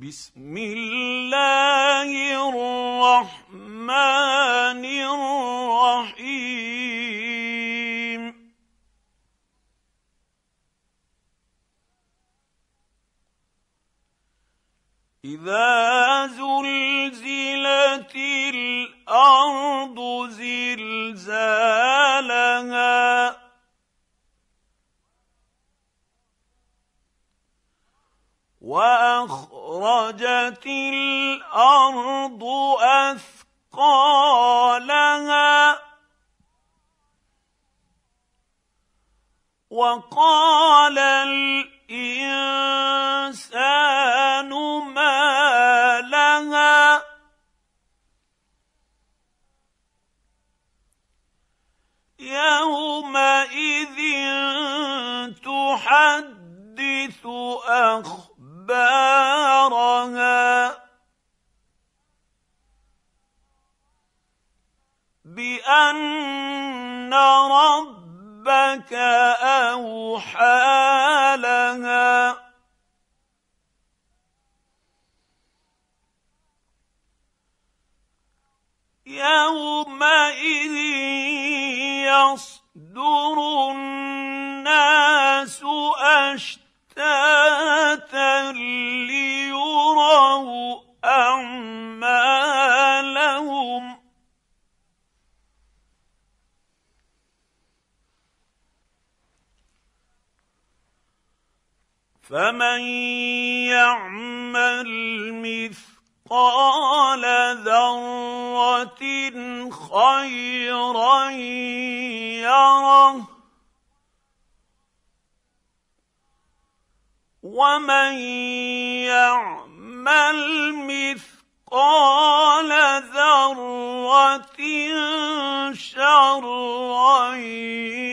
بسم الله الرحمن الرحيم اذا زلزلت الارض زلزالها واخرجت أخرجت الأرض أثقالها وقال الإنسان ما لها يومئذ تحدث أخبارها أدبارها بأن ربك أوحى لها يومئذ يصدر الناس أشتاقا شتاتا ليروا اعمالهم فمن يعمل مثقال ذره خيرا يره ومن يعمل مثقال ذره شرا